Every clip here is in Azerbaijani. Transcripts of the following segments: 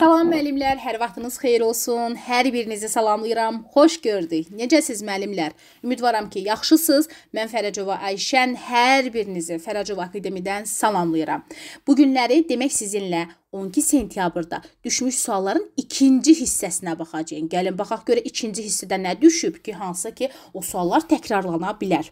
Salam müəllimlər, hər vaxtınız xeyir olsun. Hər birinizi salamlayıram. Xoş gördük. Necəsiz müəllimlər? Ümidvaram ki, yaxşısınız. Mən Fərəcova Ayşən hər birinizi Fərəcova Akademiyadan salamlayıram. Bu günləri demək sizinlə 12 sentyabrda düşmüş sualların ikinci hissəsinə baxacağıq. Gəlin baxaq görə ikinci hissədə nə düşüb ki, hansı ki, o suallar təkrarlana bilər.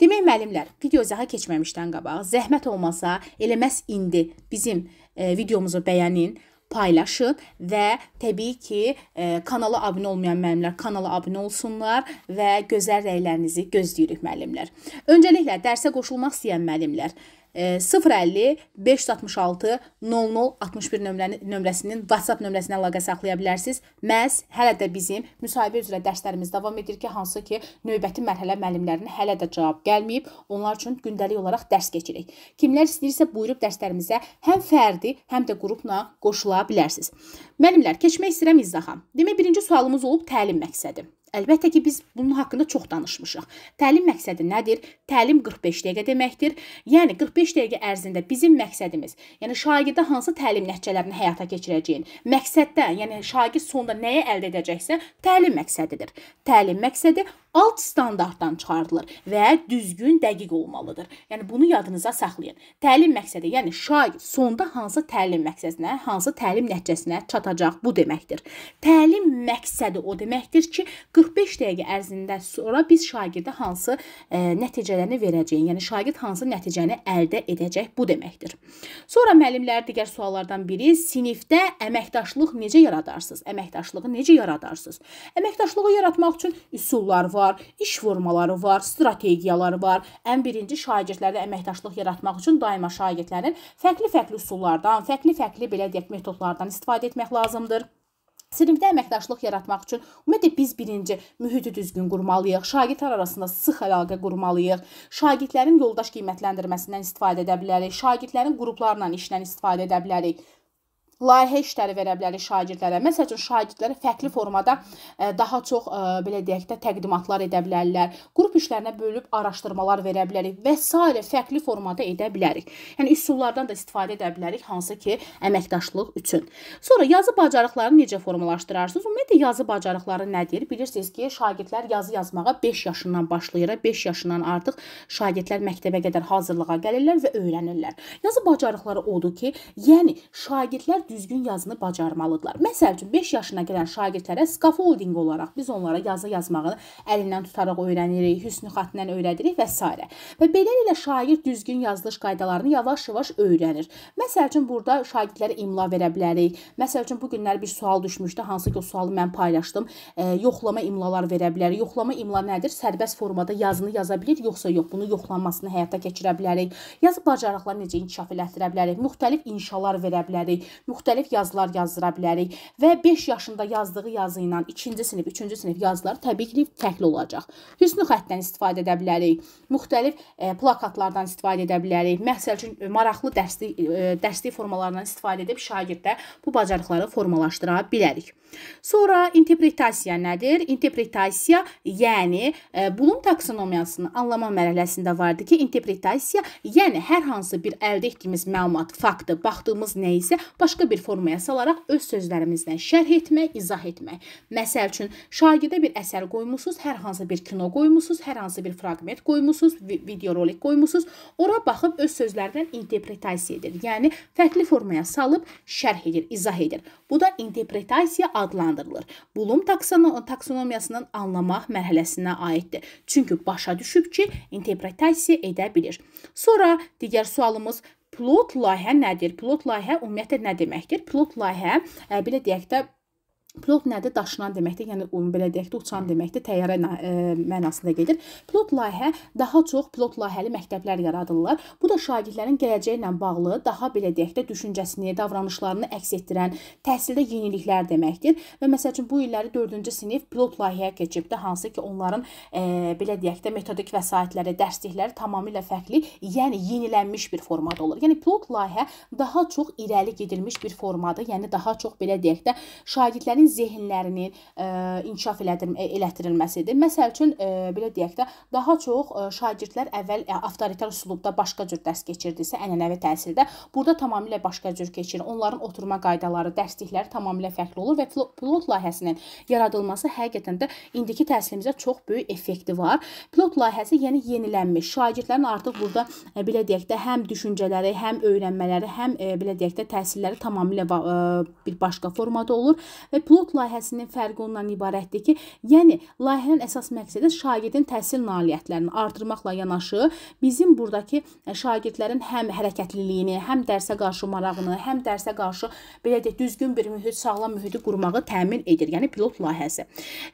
Demək müəllimlər, video izaha keçməmişdən qabaq zəhmət olmasa elə məs indi bizim e, videomuzu bəyənin paylaşın və təbii ki, ə, e, kanala abunə olmayan müəllimlər kanala abunə olsunlar və gözəl rəylərinizi gözləyirik müəllimlər. Öncəliklə dərsə qoşulmaq istəyən müəllimlər 050 566 00 61 nömrəni, nömrəsinin WhatsApp nömrəsinə əlaqə saxlaya bilərsiniz. Məhz hələ də bizim müsahibə üzrə dərslərimiz davam edir ki, hansı ki, növbəti mərhələ müəllimlərinin hələ də cavab gəlməyib. Onlar üçün gündəlik olaraq dərs keçirik. Kimlər istəyirsə buyurub dərslərimizə həm fərdi, həm də qrupla qoşula bilərsiniz. Müəllimlər, keçmək istəyirəm izaha. Demək, birinci sualımız olub təlim məqsədi. Əlbəttə ki, biz bunun haqqında çox danışmışıq. Təlim məqsədi nədir? Təlim 45 dəqiqə deməkdir. Yəni 45 dəqiqə ərzində bizim məqsədimiz, yəni şagirdə hansı təlim nəticələrini həyata keçirəcəyin, məqsəddə, yəni şagird sonda nəyi əldə edəcəksə, təlim məqsədidir. Təlim məqsədi alt standartdan çıxardılır və düzgün, dəqiq olmalıdır. Yəni bunu yadınıza saxlayın. Təlim məqsədi, yəni şagird sonda hansı təlim məqsədinə, hansı təlim nəticəsinə çatacaq bu deməkdir. Təlim məqsədi o deməkdir ki, 45 dəqiqə ərzində sonra biz şagirdə hansı ə, e, nəticələrini verəcəyik, yəni şagird hansı nəticəni əldə edəcək bu deməkdir. Sonra müəllimlər digər suallardan biri sinifdə əməkdaşlıq necə yaradarsınız? Əməkdaşlığı necə yaradarsınız? Əməkdaşlığı yaratmaq üçün üsullar var var, iş formaları var, strategiyaları var. Ən birinci şagirdlərdə əməkdaşlıq yaratmaq üçün daima şagirdlərin fərqli-fərqli üsullardan, fərqli-fərqli belə deyək metodlardan istifadə etmək lazımdır. Sinifdə əməkdaşlıq yaratmaq üçün ümumiyyətlə biz birinci mühiti düzgün qurmalıyıq, şagirdlər arasında sıx əlaqə qurmalıyıq, şagirdlərin yoldaş qiymətləndirməsindən istifadə edə bilərik, şagirdlərin qruplarla işlə istifadə edə bilərik layihə işləri verə bilərik şagirdlərə. Məsəl üçün şagirdlərə fərqli formada e, daha çox e, belə deyək də təqdimatlar edə bilərlər. Qrup işlərinə bölüb araşdırmalar verə bilərik və s. fərqli formada edə bilərik. Yəni üsullardan da istifadə edə bilərik hansı ki, əməkdaşlıq üçün. Sonra yazı bacarıqlarını necə formalaşdırarsınız? Ümumiyyətlə yazı bacarıqları nədir? Bilirsiniz ki, şagirdlər yazı yazmağa 5 yaşından başlayır. 5 yaşından artıq şagirdlər məktəbə qədər hazırlığa gəlirlər və öyrənirlər. Yazı bacarıqları odur ki, yəni şagirdlər düzgün yazını bacarmalıdırlar. Məsəl üçün 5 yaşına gələn şagirdlərə scaffolding olaraq biz onlara yazı yazmağı əlindən tutaraq öyrənirik, hüsnü xətlə öyrədirik və s. Və beləliklə şagird düzgün yazılış qaydalarını yavaş-yavaş öyrənir. Məsəl üçün burada şagirdlərə imla verə bilərik. Məsəl üçün bu günlər bir sual düşmüşdü, hansı ki o sualı mən paylaşdım. E, yoxlama imlalar verə bilərik. Yoxlama imla nədir? Sərbəst formada yazını yaza bilir, yoxsa yox. Bunu yoxlanmasını həyata keçirə bilərik. Yazı bacarıqlarını necə inkişaf elətdirə bilərik? Müxtəlif inşalar verə bilərik. Müxtəlif müxtəlif yazılar yazdıra bilərik və 5 yaşında yazdığı yazı ilə 2-ci sinif, 3-cü sinif yazıları təbii ki, fərqli olacaq. Hüsnü xəttdən istifadə edə bilərik, müxtəlif e, plakatlardan istifadə edə bilərik. Məsəl üçün e, maraqlı dərslik e, dərslik formalarından istifadə edib şagirddə bu bacarıqları formalaşdıra bilərik. Sonra interpretasiya nədir? İnterpretasiya, yəni e, Bloom taksonomiyasının anlama mərhələsində vardı ki, interpretasiya yəni hər hansı bir əldə etdiyimiz məlumat, faktı, baxdığımız nə isə başqa canlı bir formaya salaraq öz sözlərimizlə şərh etmək, izah etmək. Məsəl üçün, şagirdə bir əsər qoymusunuz, hər hansı bir kino qoymusunuz, hər hansı bir fraqment qoymusunuz, videorolik qoymusunuz. Ora baxıb öz sözlərdən interpretasiya edir. Yəni fərqli formaya salıb şərh edir, izah edir. Bu da interpretasiya adlandırılır. Bulum taksonomiyasının anlamaq mərhələsinə aiddir. Çünki başa düşüb ki, interpretasiya edə bilir. Sonra digər sualımız Pilot layihə nədir? Pilot layihə ümumiyyətlə nə deməkdir? Pilot layihə, e, belə deyək də, Pilot nədir? Daşınan deməkdir. Yəni belə deyək də uçan deməkdir. Təyyarə ə, e, mənasında gedir. Pilot layihə daha çox pilot layihəli məktəblər yaradırlar. Bu da şagirdlərin gələcəyi ilə bağlı daha belə deyək də düşüncəsini, davranışlarını əks etdirən təhsildə yeniliklər deməkdir. Və məsəl üçün bu illəri 4-cü sinif pilot layihəyə keçibdi, hansı ki, onların ə, e, belə deyək də metodik vəsaitləri, dərslikləri tamamilə fərqli, yəni yenilənmiş bir formada olur. Yəni pilot layihə daha çox irəli gedilmiş bir formadır. Yəni daha çox belə deyək də şagirdlərin onların zehinlərinin e, inkişaf e, elətdirilməsidir. Məsəl üçün e, belə deyək də, daha çox şagirdlər əvvəl avtoritar üslubda başqa cür dərs keçirdisə, ənənəvi təhsildə burada tamamilə başqa cür keçir. Onların oturma qaydaları, dərslikləri tamamilə fərqli olur və pilot layihəsinin yaradılması həqiqətən də indiki təhsilimizə çox böyük effekti var. Pilot layihəsi yəni yenilənmiş. Şagirdlərin artıq burada belə deyək də, həm düşüncələri, həm öyrənmələri, həm belə deyək də təhsilləri tamamilə bir başqa formada olur və pilot Plot layihəsinin fərqi ondan ibarətdir ki, yəni layihənin əsas məqsədi şagirdin təhsil nailiyyətlərini artırmaqla yanaşı bizim burdakı e, şagirdlərin həm hərəkətliliyini, həm dərsə qarşı marağını, həm dərsə qarşı belə deyək düzgün bir mühit, sağlam mühiti qurmağı təmin edir. Yəni pilot layihəsi.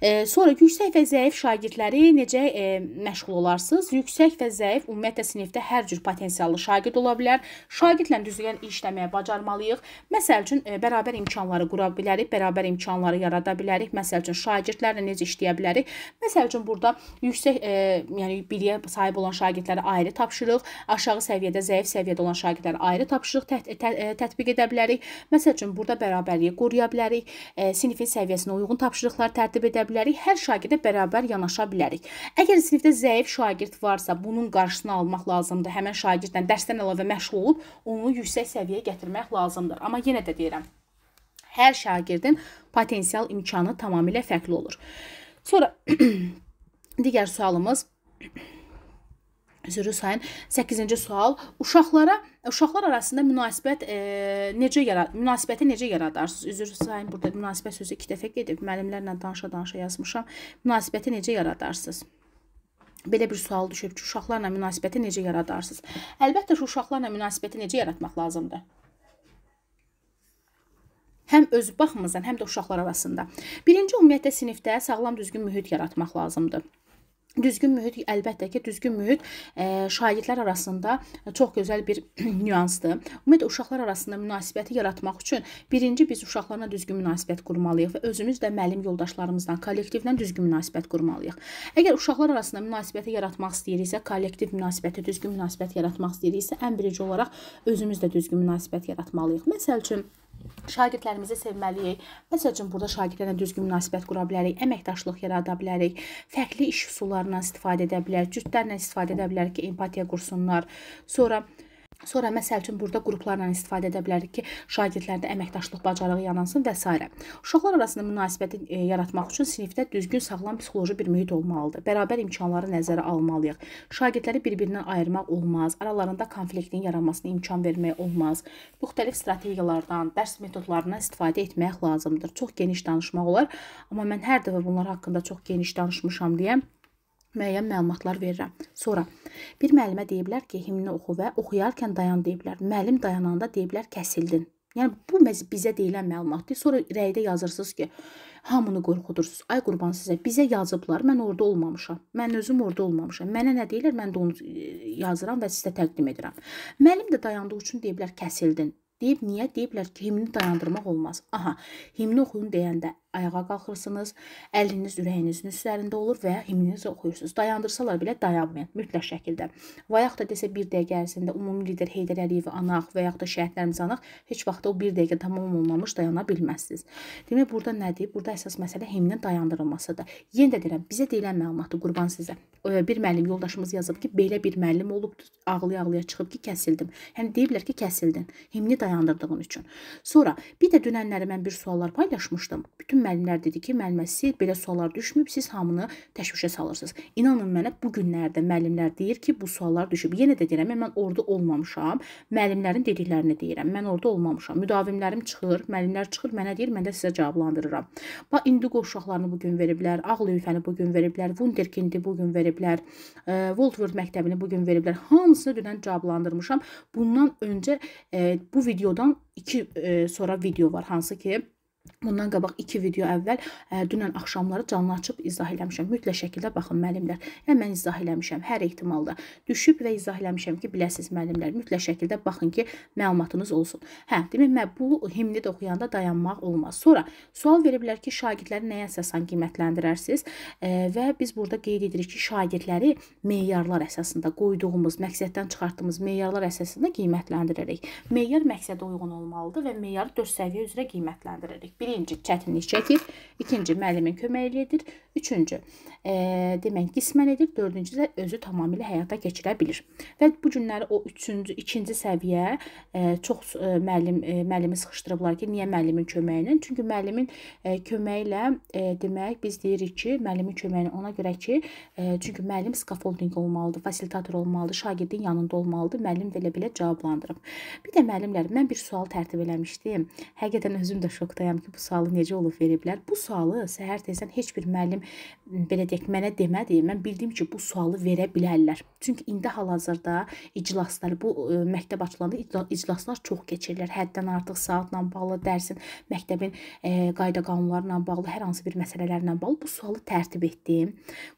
E, sonra yüksək və zəif şagirdləri necə e, məşğul olarsınız? Yüksək və zəif ümumiyyətlə sinifdə hər cür potensiallı şagird ola bilər. Şagirdlə düzgün işləməyə bacarmalıyıq. Məsəl üçün e, bərabər imkanları qura bilərik, bərabər imkan imkanları yarada bilərik. Məsəl üçün şagirdlərlə necə işləyə bilərik? Məsəl üçün burada yüksək, e, yəni biliyə sahib olan şagirdlərə ayrı tapşırıq, aşağı səviyyədə, zəif səviyyədə olan şagirdlərə ayrı tapşırıq tət tə e, tətbiq edə bilərik. Məsəl üçün burada bərabərliyi qoruya bilərik, e, sinifin səviyyəsinə uyğun tapşırıqlar tərtib edə bilərik. Hər şagirdə bərabər yanaşa bilərik. Əgər sinifdə zəif şagird varsa, bunun qarşısını almaq lazımdır. Həmin şagirddən dərsdən əlavə məşğul olub onu yüksək səviyyəyə gətirmək lazımdır. Amma yenə də deyirəm, hər şagirdin potensial imkanı tamamilə fərqli olur. Sonra digər sualımız Üzrü sayın 8-ci sual uşaqlara uşaqlar arasında münasibət e, necə yarat münasibəti necə yaradarsınız? Üzrü sayın burada münasibət sözü 2 dəfə gedib müəllimlərlə danışa-danışa yazmışam. Münasibəti necə yaradarsınız? Belə bir sual düşüb ki, uşaqlarla münasibəti necə yaradarsınız? Əlbəttə ki, uşaqlarla münasibəti necə yaratmaq lazımdır? həm öz baxımızdan, həm də uşaqlar arasında. Birinci ümumiyyətlə sinifdə sağlam düzgün mühit yaratmaq lazımdır. Düzgün mühit əlbəttə ki, düzgün mühit ə, e, şagirdlər arasında çox gözəl bir nüansdır. Ümumiyyətlə uşaqlar arasında münasibəti yaratmaq üçün birinci biz uşaqlarla düzgün münasibət qurmalıyıq və özümüz də müəllim yoldaşlarımızla, kollektivlə düzgün münasibət qurmalıyıq. Əgər uşaqlar arasında münasibəti yaratmaq istəyiriksə, kollektiv münasibəti, düzgün münasibət yaratmaq istəyiriksə, ən birinci olaraq özümüz də düzgün münasibət yaratmalıyıq. Məsəl üçün Şagirdlərimizi sevməliyik. Məsəl üçün burada şagirdlərlə düzgün münasibət qura bilərik, əməkdaşlıq yarada bilərik, fərqli iş üsullarından istifadə edə bilərik, cütlərlə istifadə edə bilərik ki, empatiya qursunlar. Sonra Sonra məsəl üçün burada qruplarla istifadə edə bilərik ki, şagirdlərdə əməkdaşlıq bacarığı yanansın və s. Uşaqlar arasında münasibəti e, yaratmaq üçün sinifdə düzgün, sağlam psixoloji bir mühit olmalıdır. Bərabər imkanları nəzərə almalıyıq. Şagirdləri bir-birindən ayırmaq olmaz, aralarında konfliktin yaranmasına imkan vermək olmaz. Müxtəlif strategiyalardan, dərs metodlarından istifadə etmək lazımdır. Çox geniş danışmaq olar, amma mən hər dəfə bunlar haqqında çox geniş danışmışam deyəm müəyyən məlumatlar verirəm. Sonra bir müəllimə deyiblər ki, himni oxu və oxuyarkən dayan deyiblər. Müəllim dayananda deyiblər kəsildin. Yəni bu məhz bizə deyilən məlumatdır. Sonra rəydə yazırsınız ki, hamını qorxudursunuz. Ay qurban sizə, bizə yazıblar, mən orada olmamışam. Mən özüm orada olmamışam. Mənə nə deyirlər, mən də onu e, yazıram və sizə təqdim edirəm. Müəllim də dayandığı üçün deyiblər kəsildin. Deyib niyə? Deyiblər ki, himni dayandırmaq olmaz. Aha, himni oxuyun deyəndə ayağa qalxırsınız. Əliniz ürəyinizin üstlərində olur və himninizi oxuyursunuz. Dayandırsalar belə dayanmayın mütləq şəkildə. Və yaxud da desə 1 dəqiqə ərzində ümumi lider Heydər Əliyevi anaq və yaxud da şəhidlərimizi anaq, heç vaxt o 1 dəqiqə tamam olmamış dayana bilməzsiniz. Demək burada nədir? Burada əsas məsələ himnin dayandırılmasıdır. Yenə də deyirəm, bizə deyilən məlumatı qurban sizə. Bir müəllim yoldaşımız yazıb ki, belə bir müəllim olubdu, ağlaya-ağlaya çıxıb ki, kəsildim. Yəni deyiblər ki, kəsildin himni dayandırdığın üçün. Sonra bir də dünənləri mən bir suallar paylaşmışdım. Bütün müəllimlər dedi ki, müəllimə siz belə suallar düşmüb, siz hamını təşvişə salırsınız. İnanın mənə bu günlərdə müəllimlər deyir ki, bu suallar düşüb. Yenə də deyirəm, mən orada olmamışam. Müəllimlərin dediklərini deyirəm. Mən orada olmamışam. Müdavimlərim çıxır, müəllimlər çıxır, mənə deyir, mən də sizə cavablandırıram. Bax indiqo uşaqlarını bu gün veriblər, ağ lövhəni bu gün veriblər, Wunderkindi bu gün veriblər, e, Wolfworth məktəbini bu gün veriblər. Hamısını dünən cavablandırmışam. Bundan öncə e, bu videodan 2 e, sonra video var, hansı ki Bundan qabaq 2 video əvvəl ə, e, dünən axşamları canlı açıb izah eləmişəm. Mütləq şəkildə baxın müəllimlər. Yəni mən izah eləmişəm hər ehtimalda. Düşüb və izah eləmişəm ki, biləsiz müəllimlər, mütləq şəkildə baxın ki, məlumatınız olsun. Hə, demək mən bu himni də oxuyanda dayanmaq olmaz. Sonra sual veriblər ki, şagirdləri nəyə əsasən qiymətləndirərsiniz? E, və biz burada qeyd edirik ki, şagirdləri meyarlar əsasında qoyduğumuz, məqsəddən çıxartdığımız meyarlar əsasında qiymətləndiririk. Meyar məqsədə uyğun olmalıdır və meyarı 4 səviyyə üzrə qiymətləndiririk birinci çətinlik çəkir, ikinci müəllimin köməkliyi edir, üçüncü e, demək qismən edir, dördüncü də özü tamamilə həyata keçirə bilir. Və bu günləri o üçüncü, ikinci səviyyə e, çox e, müəllim e, müəllimi sıxışdırıblar ki, niyə müəllimin köməyi ilə? Çünki müəllimin e, köməyi ilə e, demək biz deyirik ki, müəllimin köməyi ilə ona görə ki, e, çünki müəllim skafoldinq olmalıdır, fasilitator olmalıdır, şagirdin yanında olmalıdır, müəllim belə-belə cavablandırıb. Bir də müəllimlər, mən bir sual tərtib eləmişdim. Həqiqətən özüm də şokdayam ki, bu sualı necə olub verə bilər? Bu sualı səhər tezdən heç bir müəllim belə deyək mənə demədi. Mən bildim ki, bu sualı verə bilərlər. Çünki indi hal-hazırda iclaslar, bu ə, məktəb açılanda iclaslar çox keçirilir. Həddən artıq saatla bağlı dərsin, məktəbin ə, qayda qanunlarla bağlı, hər hansı bir məsələlərlə bağlı bu sualı tərtib etdim.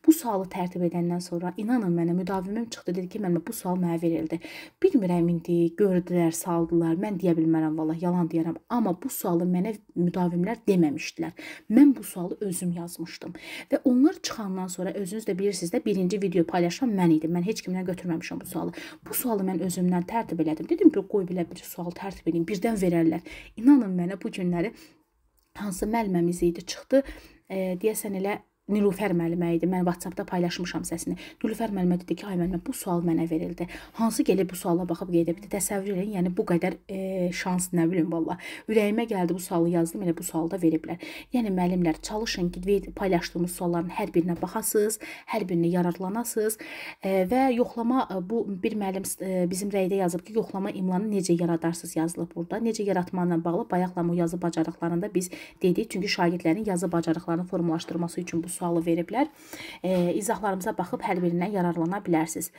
Bu sualı tərtib edəndən sonra inanın mənə müdavimim çıxdı dedi ki, mənə bu sual mənə verildi. Bilmirəm indi gördülər, saldılar. Mən deyə bilmərəm vallah, yalan deyirəm, amma bu sualı mənə müdavimlər deməmişdilər. Mən bu sualı özüm yazmışdım və onlar çıxandan sonra özünüz də bilirsiniz də birinci video paylaşan mən idim. Mən heç kimdən götürməmişəm bu sualı. Bu sualı mən özümdən tərtib elədim. Dedim ki, qoy belə bir sual tərtib edeyim, birdən verərlər. İnanın mənə bu günləri hansı müəlliməmiz idi çıxdı, e, deyəsən elə Nilufər müəllimə idi. Mən WhatsApp-da paylaşmışam səsini. Nilufər müəllimə dedi ki, ay müəllimə bu sual mənə verildi. Hansı gəlib bu suala baxıb qeyd edibdi. Təsəvvür edin, yəni bu qədər e, E, şans nə bilim valla. Ürəyimə gəldi bu sualı yazdım, elə bu sualı da veriblər. Yəni müəllimlər çalışın ki, paylaşdığımız sualların hər birinə baxasınız, hər birinə yararlanasınız e, və yoxlama e, bu bir müəllim bizim rəydə yazıb ki, yoxlama imlanı necə yaradarsınız yazılıb burada. Necə yaratmaqla bağlı bayaqlama yazı bacarıqlarında biz dedik, çünki şagirdlərin yazı bacarıqlarını formalaşdırması üçün bu sualı veriblər. E, izahlarımıza baxıb hər birindən yararlana bilərsiniz.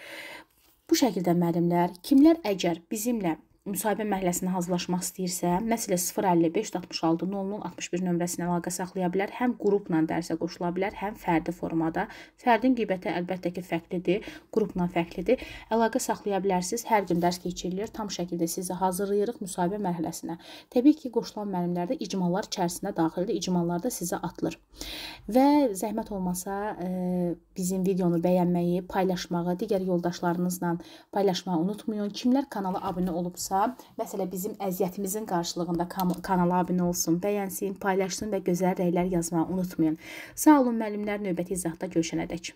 Bu şəkildə müəllimlər, kimlər əgər bizimlə müsahibə məhəlləsinə hazırlaşmaq istəyirsə, məsələ 055-66 00 61 nömrəsinə əlaqə saxlaya bilər. Həm qrupla dərsə qoşula bilər, həm fərdi formada. Fərdin qiyməti əlbəttə ki, fərqlidir, qrupla fərqlidir. Əlaqə saxlaya bilərsiniz. Hər gün dərs keçirilir. Tam şəkildə sizi hazırlayırıq müsahibə mərhələsinə. Təbii ki, qoşulan müəllimlər də icmalar içərisinə daxildir. İcmalar da sizə atılır. Və zəhmət olmasa, e, bizim videonu bəyənməyi, paylaşmağı, digər yoldaşlarınızla paylaşmağı unutmayın. Kimlər kanala abunə olubsa, olmasa, məsələ bizim əziyyətimizin qarşılığında kanala abunə olsun, bəyənsin, paylaşsın və gözəl rəylər yazmağı unutmayın. Sağ olun müəllimlər, növbəti izahda görüşənədək.